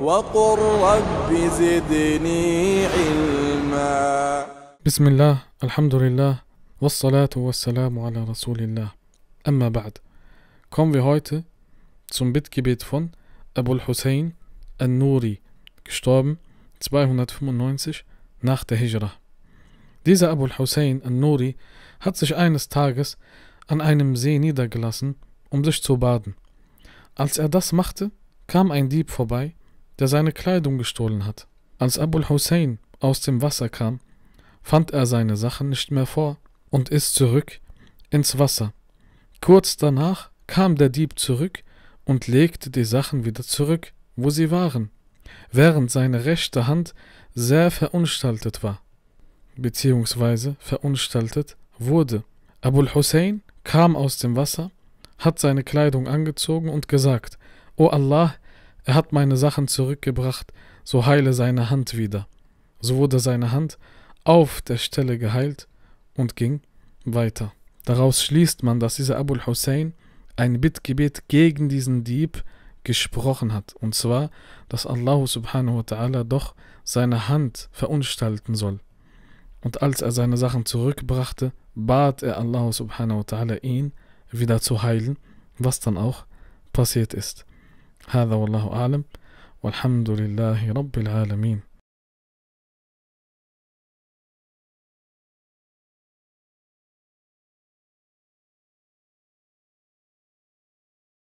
وقل رب زدني علما بسم الله الحمد لله والصلاة والسلام على رسول الله أما بعد kommen wir heute zum Bittgebet von Abul Hussein al-Nuri gestorben 295 nach der Hijra dieser Abul Hussein al-Nuri hat sich eines Tages an einem See niedergelassen um sich zu baden als er das machte kam ein Dieb vorbei der seine Kleidung gestohlen hat. Als Abul Hussein aus dem Wasser kam, fand er seine Sachen nicht mehr vor und ist zurück ins Wasser. Kurz danach kam der Dieb zurück und legte die Sachen wieder zurück, wo sie waren, während seine rechte Hand sehr verunstaltet war, beziehungsweise verunstaltet wurde. Abul Hussein kam aus dem Wasser, hat seine Kleidung angezogen und gesagt, O Allah, er hat meine Sachen zurückgebracht, so heile seine Hand wieder. So wurde seine Hand auf der Stelle geheilt und ging weiter. Daraus schließt man, dass dieser Abul Hussein ein Bittgebet gegen diesen Dieb gesprochen hat. Und zwar, dass Allah subhanahu wa ta'ala doch seine Hand verunstalten soll. Und als er seine Sachen zurückbrachte, bat er Allah subhanahu wa ta'ala ihn wieder zu heilen, was dann auch passiert ist. هذا والله أعلم والحمد لله رب العالمين